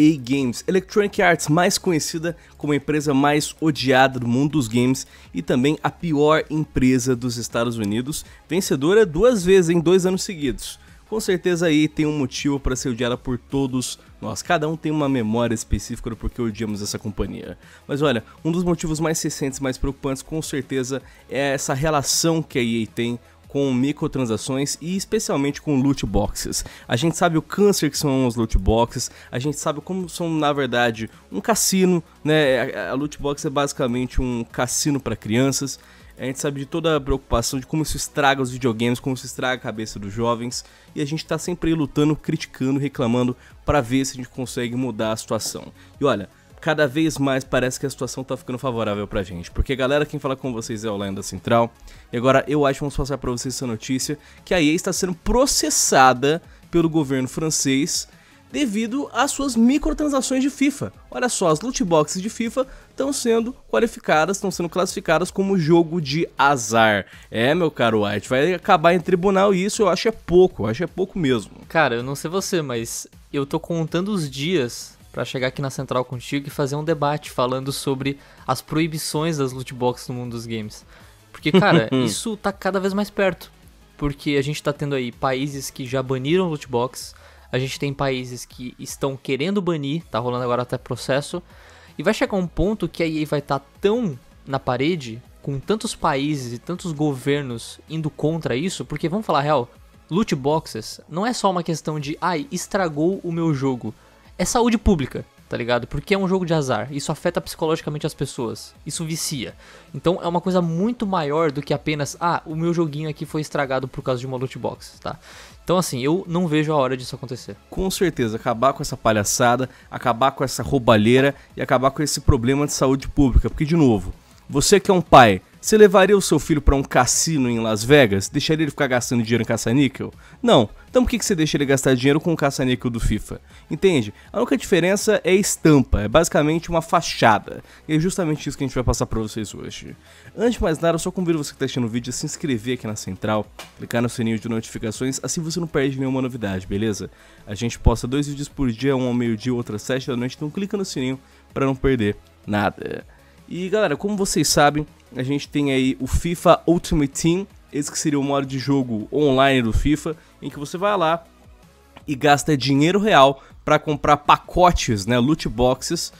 EA Games, Electronic Arts, mais conhecida como a empresa mais odiada do mundo dos games e também a pior empresa dos Estados Unidos, vencedora duas vezes em dois anos seguidos. Com certeza aí tem um motivo para ser odiada por todos nós. Cada um tem uma memória específica do porquê odiamos essa companhia. Mas olha, um dos motivos mais recentes, mais preocupantes, com certeza, é essa relação que a EA tem com microtransações e especialmente com loot boxes. A gente sabe o câncer que são os loot boxes, a gente sabe como são na verdade um cassino, né? A, loot box é basicamente um cassino para crianças. A gente sabe de toda a preocupação de como isso estraga os videogames, como isso estraga a cabeça dos jovens, e a gente está sempre lutando, criticando, reclamando para ver se a gente consegue mudar a situação. E olha, cada vez mais parece que a situação tá ficando favorável pra gente. Porque, galera, quem fala com vocês é o Lenda Central. E agora eu acho que vamos passar pra vocês essa notícia que a EA está sendo processada pelo governo francês devido às suas microtransações de FIFA. Olha só, as loot boxes de FIFA estão sendo qualificadas, estão sendo classificadas como jogo de azar. É, meu caro White, vai acabar em tribunal e isso eu acho é pouco, eu acho é pouco mesmo. Cara, eu não sei você, mas eu tô contando os dias para chegar aqui na Central contigo e fazer um debate falando sobre as proibições das loot boxes no mundo dos games. Porque, cara, isso tá cada vez mais perto. Porque a gente tá tendo aí países que já baniram loot box, a gente tem países que estão querendo banir, tá rolando agora até processo, e vai chegar um ponto que a EA vai estar tá tão na parede, com tantos países e tantos governos indo contra isso, porque vamos falar a real, loot boxes não é só uma questão de, ai, estragou o meu jogo é saúde pública, tá ligado? Porque é um jogo de azar. Isso afeta psicologicamente as pessoas. Isso vicia. Então é uma coisa muito maior do que apenas, ah, o meu joguinho aqui foi estragado por causa de uma loot box, tá? Então, assim, eu não vejo a hora disso acontecer. Com certeza, acabar com essa palhaçada, acabar com essa roubalheira e acabar com esse problema de saúde pública. Porque, de novo, você que é um pai, você levaria o seu filho para um cassino em Las Vegas? Deixaria ele ficar gastando dinheiro em caça-níquel? Não. Então por que, que você deixa ele gastar dinheiro com o caça-níquel do FIFA? Entende? A única diferença é estampa, é basicamente uma fachada. E é justamente isso que a gente vai passar para vocês hoje. Antes de mais nada, eu só convido você que está assistindo o vídeo a se inscrever aqui na Central, clicar no sininho de notificações, assim você não perde nenhuma novidade, beleza? A gente posta dois vídeos por dia, um ao meio-dia, outro às sete da noite, então clica no sininho para não perder nada. E galera, como vocês sabem, a gente tem aí o FIFA Ultimate Team, esse que seria o modo de jogo online do FIFA, em que você vai lá e gasta dinheiro real para comprar pacotes, né, loot boxes,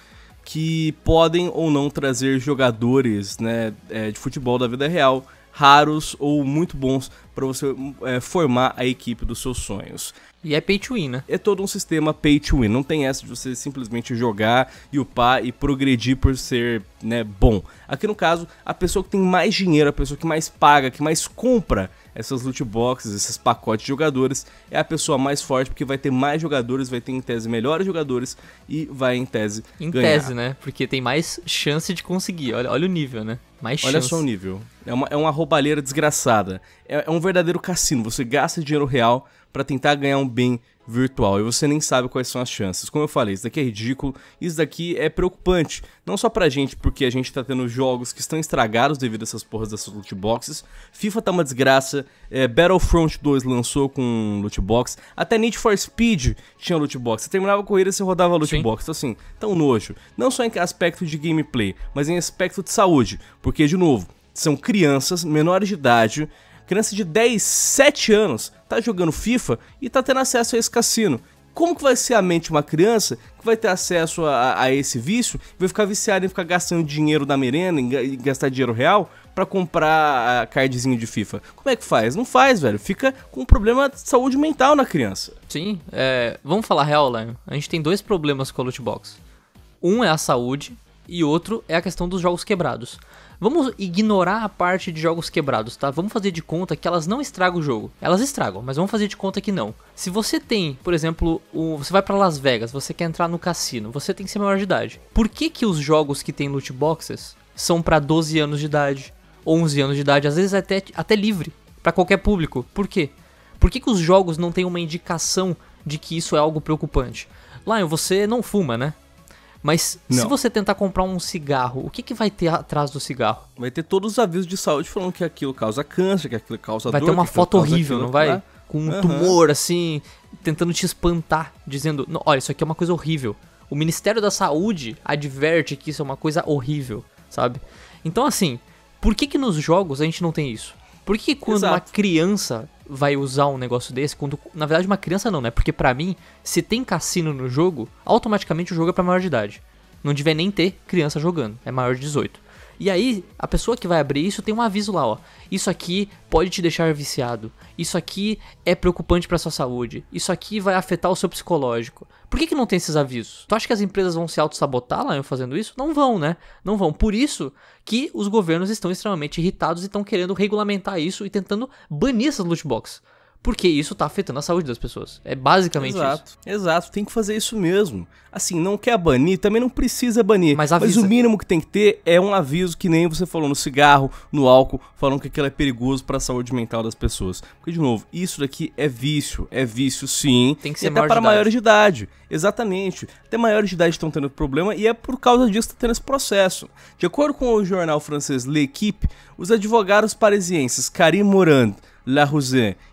que podem ou não trazer jogadores né, é, de futebol da vida real raros ou muito bons para você é, formar a equipe dos seus sonhos. E é pay to win, né? É todo um sistema pay to win. Não tem essa de você simplesmente jogar e upar e progredir por ser né, bom. Aqui no caso, a pessoa que tem mais dinheiro, a pessoa que mais paga, que mais compra, essas loot boxes, esses pacotes de jogadores, é a pessoa mais forte porque vai ter mais jogadores, vai ter em tese melhores jogadores e vai em tese em ganhar. tese, né? Porque tem mais chance de conseguir. Olha, olha o nível, né? Mais Olha chance. só o nível. É uma, é uma roubalheira desgraçada. É, é um verdadeiro cassino. Você gasta dinheiro real para tentar ganhar um bem virtual e você nem sabe quais são as chances. Como eu falei, isso daqui é ridículo, isso daqui é preocupante, não só pra gente, porque a gente tá tendo jogos que estão estragados devido a essas porras dessas loot boxes. FIFA tá uma desgraça, é, Battlefront 2 lançou com loot box, até Need for Speed tinha loot box. Você terminava a corrida e você rodava loot Sim. box. Então assim, tão nojo. Não só em aspecto de gameplay, mas em aspecto de saúde, porque de novo, são crianças menores de idade Criança de 10, 7 anos tá jogando FIFA e tá tendo acesso a esse cassino. Como que vai ser a mente de uma criança que vai ter acesso a, a esse vício, vai ficar viciada em ficar gastando dinheiro da merenda, e gastar dinheiro real para comprar a cardzinho de FIFA? Como é que faz? Não faz, velho. Fica com um problema de saúde mental na criança. Sim, é, vamos falar real, Lion. A gente tem dois problemas com a loot box. Um é a saúde, e outro é a questão dos jogos quebrados. Vamos ignorar a parte de jogos quebrados, tá? Vamos fazer de conta que elas não estragam o jogo. Elas estragam, mas vamos fazer de conta que não. Se você tem, por exemplo, o... você vai para Las Vegas, você quer entrar no cassino, você tem que ser maior de idade. Por que que os jogos que tem loot boxes são para 12 anos de idade, 11 anos de idade, às vezes até, até livre para qualquer público? Por quê? Por que, que os jogos não têm uma indicação de que isso é algo preocupante? Lion, você não fuma, né? Mas não. se você tentar comprar um cigarro, o que, que vai ter atrás do cigarro? Vai ter todos os avisos de saúde falando que aquilo causa câncer, que aquilo causa vai dor. Vai ter uma foto horrível, não vai? Com um uhum. tumor, assim, tentando te espantar, dizendo: olha, isso aqui é uma coisa horrível. O Ministério da Saúde adverte que isso é uma coisa horrível, sabe? Então, assim, por que, que nos jogos a gente não tem isso? Por que quando Exato. uma criança vai usar um negócio desse, quando na verdade uma criança não, né? Porque para mim, se tem cassino no jogo, automaticamente o jogo é para maior de idade. Não devia nem ter criança jogando, é maior de 18. E aí, a pessoa que vai abrir isso tem um aviso lá, ó. Isso aqui pode te deixar viciado. Isso aqui é preocupante para sua saúde. Isso aqui vai afetar o seu psicológico. Por que, que não tem esses avisos? Tu acha que as empresas vão se auto-sabotar lá fazendo isso? Não vão, né? Não vão. Por isso que os governos estão extremamente irritados e estão querendo regulamentar isso e tentando banir essas loot boxes. Porque isso tá afetando a saúde das pessoas. É basicamente exato, isso. Exato, tem que fazer isso mesmo. Assim, não quer banir, também não precisa banir. Mas, avisa. mas o mínimo que tem que ter é um aviso que nem você falou no cigarro, no álcool, falando que aquilo é perigoso para a saúde mental das pessoas. Porque, de novo, isso daqui é vício. É vício, sim. Tem que ser e até para maiores de idade. Exatamente. Até maiores de idade estão tendo problema e é por causa disso que está tendo esse processo. De acordo com o jornal francês L'Equipe, os advogados parisienses Karim Morand La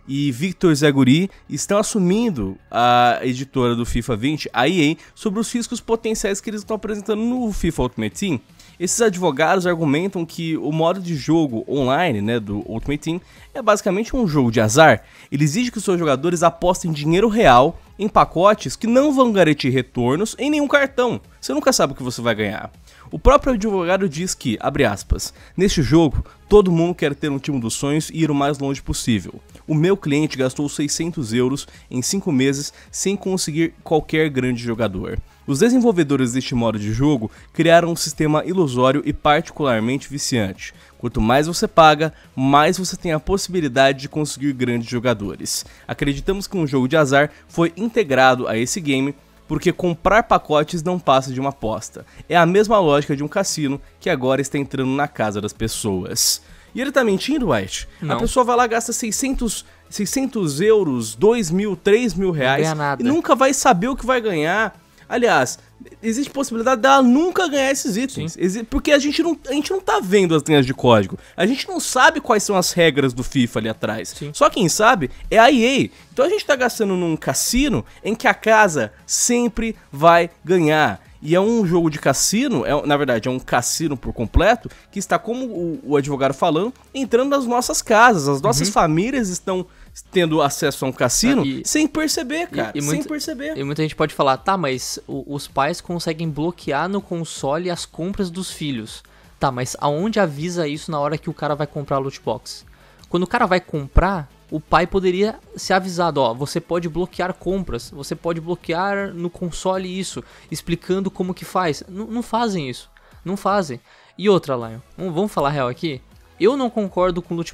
e Victor Zaguri estão assumindo a editora do FIFA 20, a EA, sobre os riscos potenciais que eles estão apresentando no FIFA Ultimate Team. Esses advogados argumentam que o modo de jogo online né, do Ultimate Team é basicamente um jogo de azar. Ele exige que os seus jogadores apostem dinheiro real em pacotes que não vão garantir retornos em nenhum cartão. Você nunca sabe o que você vai ganhar. O próprio advogado diz que, abre aspas, neste jogo Todo mundo quer ter um time dos sonhos e ir o mais longe possível. O meu cliente gastou 600 euros em 5 meses sem conseguir qualquer grande jogador. Os desenvolvedores deste modo de jogo criaram um sistema ilusório e particularmente viciante. Quanto mais você paga, mais você tem a possibilidade de conseguir grandes jogadores. Acreditamos que um jogo de azar foi integrado a esse game porque comprar pacotes não passa de uma aposta. É a mesma lógica de um cassino que agora está entrando na casa das pessoas. E ele tá mentindo, White? Não. A pessoa vai lá, gasta 600, 600 euros, 2 mil, 3 mil reais e nunca vai saber o que vai ganhar. Aliás, existe possibilidade dela nunca ganhar esses itens. Sim. Porque a gente, não, a gente não tá vendo as linhas de código. A gente não sabe quais são as regras do FIFA ali atrás. Sim. Só quem sabe é a EA. Então a gente tá gastando num cassino em que a casa sempre vai ganhar. E é um jogo de cassino, é, na verdade, é um cassino por completo, que está, como o, o advogado falando, entrando nas nossas casas. As nossas uhum. famílias estão tendo acesso a um cassino ah, e, sem perceber, cara. E, e sem perceber. E muita gente pode falar, tá, mas o, os pais conseguem bloquear no console as compras dos filhos. Tá, mas aonde avisa isso na hora que o cara vai comprar a loot box? Quando o cara vai comprar, o pai poderia ser avisado, ó, você pode bloquear compras, você pode bloquear no console isso, explicando como que faz. N não fazem isso, não fazem. E outra, Lion, vamos falar real aqui? Eu não concordo com loot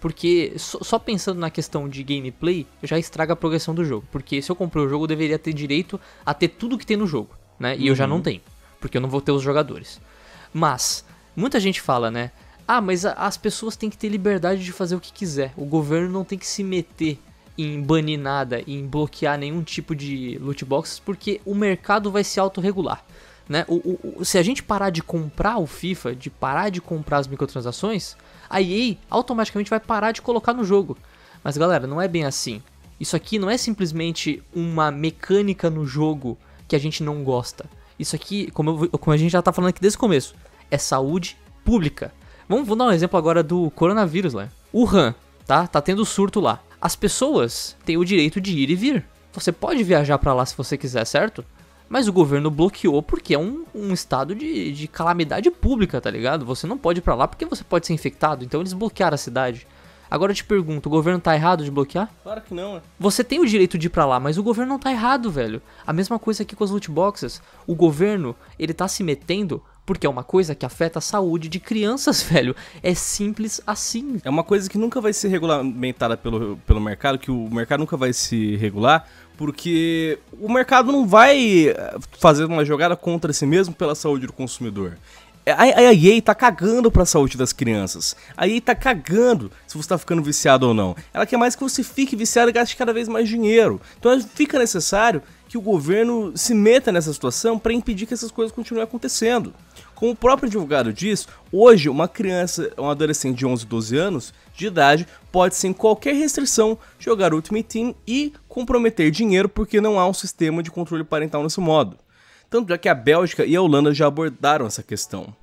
porque só pensando na questão de gameplay, já estraga a progressão do jogo. Porque se eu comprei o jogo, eu deveria ter direito a ter tudo que tem no jogo, né? E uhum. eu já uhum. não tenho, porque eu não vou ter os jogadores. Mas, muita gente fala, né? Ah, mas as pessoas têm que ter liberdade de fazer o que quiser. O governo não tem que se meter em banir nada, em bloquear nenhum tipo de loot boxes, porque o mercado vai se autorregular. Né? O, o, o, se a gente parar de comprar o FIFA, de parar de comprar as microtransações, a EA automaticamente vai parar de colocar no jogo. Mas galera, não é bem assim. Isso aqui não é simplesmente uma mecânica no jogo que a gente não gosta. Isso aqui, como, eu, como a gente já tá falando aqui desde o começo, é saúde pública. Vamos dar um exemplo agora do coronavírus lá. Né? O Wuhan, tá? Tá tendo surto lá. As pessoas têm o direito de ir e vir. Você pode viajar para lá se você quiser, certo? Mas o governo bloqueou porque é um, um estado de, de calamidade pública, tá ligado? Você não pode ir pra lá porque você pode ser infectado. Então eles bloquearam a cidade. Agora eu te pergunto, o governo tá errado de bloquear? Claro que não, é. Você tem o direito de ir pra lá, mas o governo não tá errado, velho. A mesma coisa aqui com as loot boxes. O governo, ele tá se metendo porque é uma coisa que afeta a saúde de crianças, velho. É simples assim. É uma coisa que nunca vai ser regulamentada pelo, pelo mercado, que o mercado nunca vai se regular, porque o mercado não vai eh, fazer uma jogada contra si mesmo pela saúde do consumidor. É, a, a EA tá cagando pra saúde das crianças. A EA tá cagando se você tá ficando viciado ou não. Ela quer mais que você fique viciado e gaste cada vez mais dinheiro. Então fica necessário que o governo se meta nessa situação para impedir que essas coisas continuem acontecendo. Como o próprio advogado diz, hoje uma criança, um adolescente de 11, 12 anos de idade pode sem qualquer restrição jogar Ultimate Team e comprometer dinheiro porque não há um sistema de controle parental nesse modo. Tanto é que a Bélgica e a Holanda já abordaram essa questão.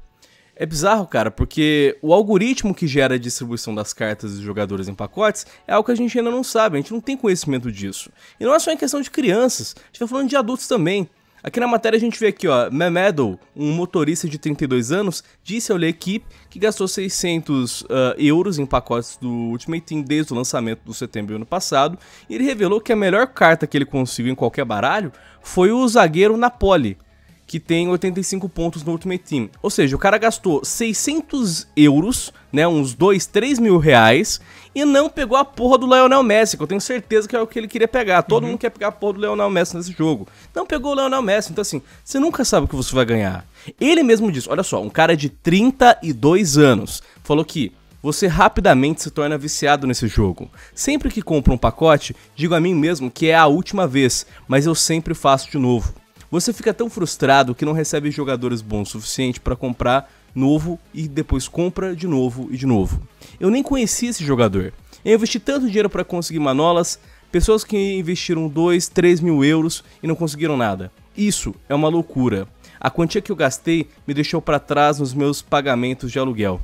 É bizarro, cara, porque o algoritmo que gera a distribuição das cartas dos jogadores em pacotes é algo que a gente ainda não sabe, a gente não tem conhecimento disso. E não é só em questão de crianças, a gente tá falando de adultos também. Aqui na matéria a gente vê aqui, ó, Mehmedow, um motorista de 32 anos, disse ao L'Equipe que gastou 600 uh, ah, euros em pacotes do Ultimate Team desde o lançamento do setembro do ano passado, e ele revelou que a melhor carta que ele conseguiu em qualquer baralho foi o zagueiro Napoli, que tem 85 pontos no Ultimate Team. Ou seja, o cara gastou 600 euros, né, uns 2, 3 mil reais, e não pegou a porra do Lionel Messi, que eu tenho certeza que é o que ele queria pegar. Todo uhum. mundo quer pegar a porra do Lionel Messi nesse jogo. Não pegou o Lionel Messi, então assim, você nunca sabe o que você vai ganhar. Ele mesmo disse, olha só, um cara de 32 anos, falou que você rapidamente se torna viciado nesse jogo. Sempre que compro um pacote, digo a mim mesmo que é a última vez, mas eu sempre faço de novo. Você fica tão frustrado que não recebe jogadores bons o suficiente para comprar novo e depois compra de novo e de novo. Eu nem conhecia esse jogador. Eu investi tanto dinheiro para conseguir Manolas, pessoas que investiram 2, 3 mil euros e não conseguiram nada. Isso é uma loucura. A quantia que eu gastei me deixou para trás nos meus pagamentos de aluguel.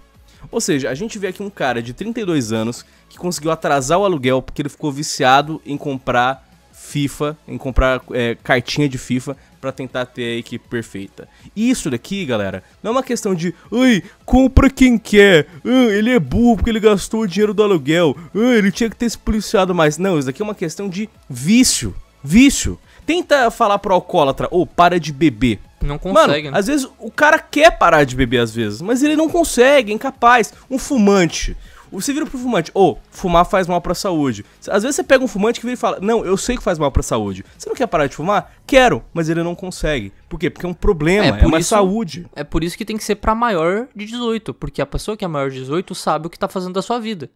Ou seja, a gente vê aqui um cara de 32 anos que conseguiu atrasar o aluguel porque ele ficou viciado em comprar FIFA, em comprar é, cartinha de FIFA para tentar ter a equipe perfeita. E isso daqui, galera, não é uma questão de, ai, compra quem quer, ah, ele é burro porque ele gastou o dinheiro do aluguel, ah, ele tinha que ter se policiado mais. Não, isso daqui é uma questão de vício, vício. Tenta falar pro alcoólatra, ou oh, para de beber. Não consegue. Mano, né? às vezes o cara quer parar de beber às vezes, mas ele não consegue, é incapaz. Um fumante, você vira pro fumante, ou oh, fumar faz mal pra saúde. Às vezes você pega um fumante que vira e fala, não, eu sei que faz mal pra saúde. Você não quer parar de fumar? Quero, mas ele não consegue. Por quê? Porque é um problema, é, é uma isso, saúde. É por isso que tem que ser pra maior de 18, porque a pessoa que é maior de 18 sabe o que tá fazendo da sua vida.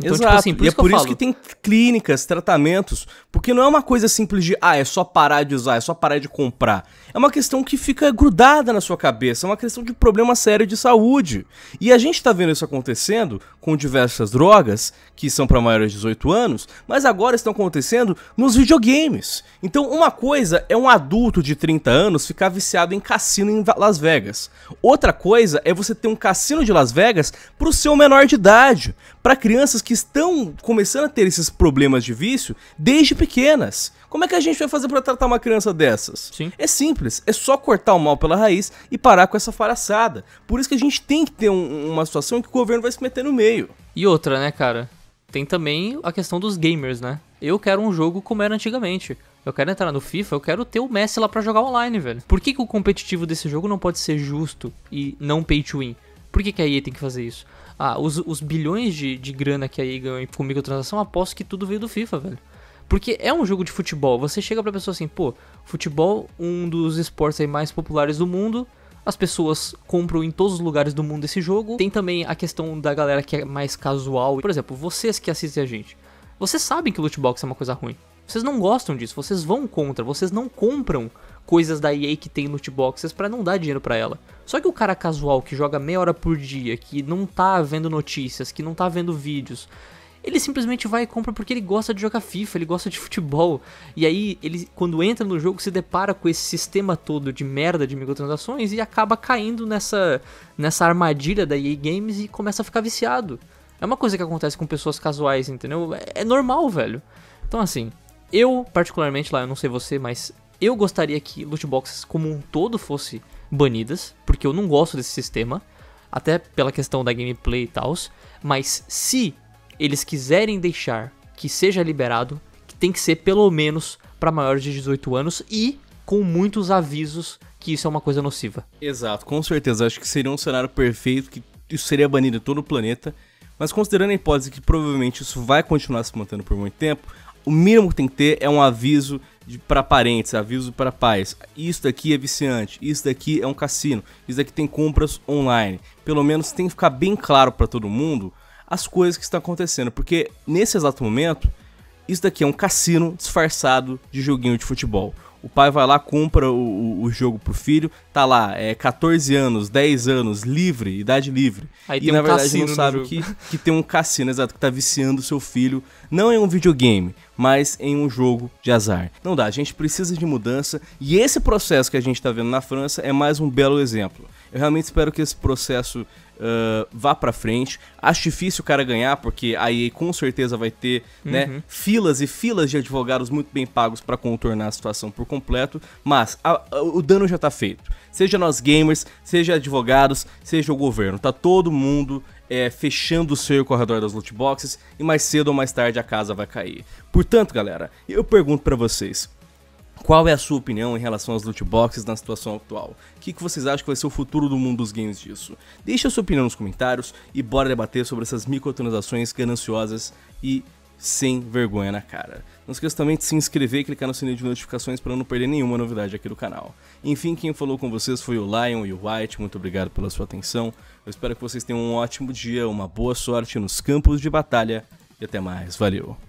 Então, tipo Exato. Tipo assim, por e é por isso falo. que tem clínicas, tratamentos, porque não é uma coisa simples de, ah, é só parar de usar, é só parar de comprar é uma questão que fica grudada na sua cabeça, é uma questão de problema sério de saúde. E a gente está vendo isso acontecendo com diversas drogas que são para maiores de 18 anos, mas agora estão acontecendo nos videogames. Então, uma coisa é um adulto de 30 anos ficar viciado em cassino em Las Vegas. Outra coisa é você ter um cassino de Las Vegas para o seu menor de idade, para crianças que estão começando a ter esses problemas de vício desde pequenas. Como é que a gente vai fazer para tratar uma criança dessas? Sim. É simples, é só cortar o mal pela raiz e parar com essa faraçada. Por isso que a gente tem que ter um, uma situação que o governo vai se meter no meio. E outra, né, cara? Tem também a questão dos gamers, né? Eu quero um jogo como era antigamente. Eu quero entrar no FIFA, eu quero ter o Messi lá para jogar online, velho. Por que, que o competitivo desse jogo não pode ser justo e não pay to win? Por que, que a EA tem que fazer isso? Ah, os, os bilhões de, de grana que a EA ganhou com microtransação, aposto que tudo veio do FIFA, velho. Porque é um jogo de futebol. Você chega pra pessoa assim, pô, futebol, um dos esportes mais populares do mundo. As pessoas compram em todos os lugares do mundo esse jogo. Tem também a questão da galera que é mais casual. Por exemplo, vocês que assistem a gente. Vocês sabem que loot box é uma coisa ruim. Vocês não gostam disso, vocês vão contra, vocês não compram coisas da EA que tem loot boxes para não dar dinheiro para ela. Só que o cara casual que joga meia hora por dia, que não tá vendo notícias, que não tá vendo vídeos, ele simplesmente vai e compra porque ele gosta de jogar FIFA, ele gosta de futebol. E aí, ele, quando entra no jogo, se depara com esse sistema todo de merda de microtransações e acaba caindo nessa, nessa armadilha da EA Games e começa a ficar viciado. É uma coisa que acontece com pessoas casuais, entendeu? É, é normal, velho. Então, assim, eu, particularmente lá, eu não sei você, mas eu gostaria que loot boxes como um todo fosse banidas, porque eu não gosto desse sistema, até pela questão da gameplay e tal. Mas se eles quiserem deixar que seja liberado, que tem que ser pelo menos para maiores de 18 anos e com muitos avisos que isso é uma coisa nociva. Exato, com certeza. Acho que seria um cenário perfeito, que isso seria banido em todo o planeta. Mas considerando a hipótese que provavelmente isso vai continuar se mantendo por muito tempo, o mínimo que tem que ter é um aviso para parentes, aviso para pais. Isso daqui é viciante, isso daqui é um cassino, isso daqui tem compras online. Pelo menos tem que ficar bem claro para todo mundo as coisas que estão acontecendo, porque nesse exato momento, isso daqui é um cassino disfarçado de joguinho de futebol. O pai vai lá, compra o, o, jogo pro filho, tá lá, é 14 anos, 10 anos, livre, idade livre. Aí e na um verdade não sabe que, que tem um cassino, exato, que tá viciando seu filho, não em um videogame, mas em um jogo de azar. Não dá, a gente precisa de mudança e esse processo que a gente tá vendo na França é mais um belo exemplo. Eu realmente espero que esse processo uh, vá para frente. Acho difícil o cara ganhar, porque a EA com certeza vai ter né, uhum. né, filas e filas de advogados muito bem pagos para contornar a situação por completo, mas a, a, o dano já tá feito. Seja nós gamers, seja advogados, seja o governo, tá todo mundo é, fechando o cerco ao redor das loot boxes e mais cedo ou mais tarde a casa vai cair. Portanto, galera, eu pergunto para vocês, qual é a sua opinião em relação às loot boxes na situação atual? O que, que vocês acham que vai ser o futuro do mundo dos games disso? Deixe a sua opinião nos comentários e bora debater sobre essas microtransações gananciosas e sem vergonha na cara. Não esqueça também de se inscrever e clicar no sininho de notificações para não perder nenhuma novidade aqui do canal. Enfim, quem falou com vocês foi o Lion e o White, muito obrigado pela sua atenção. Eu espero que vocês tenham um ótimo dia, uma boa sorte nos campos de batalha e até mais. Valeu!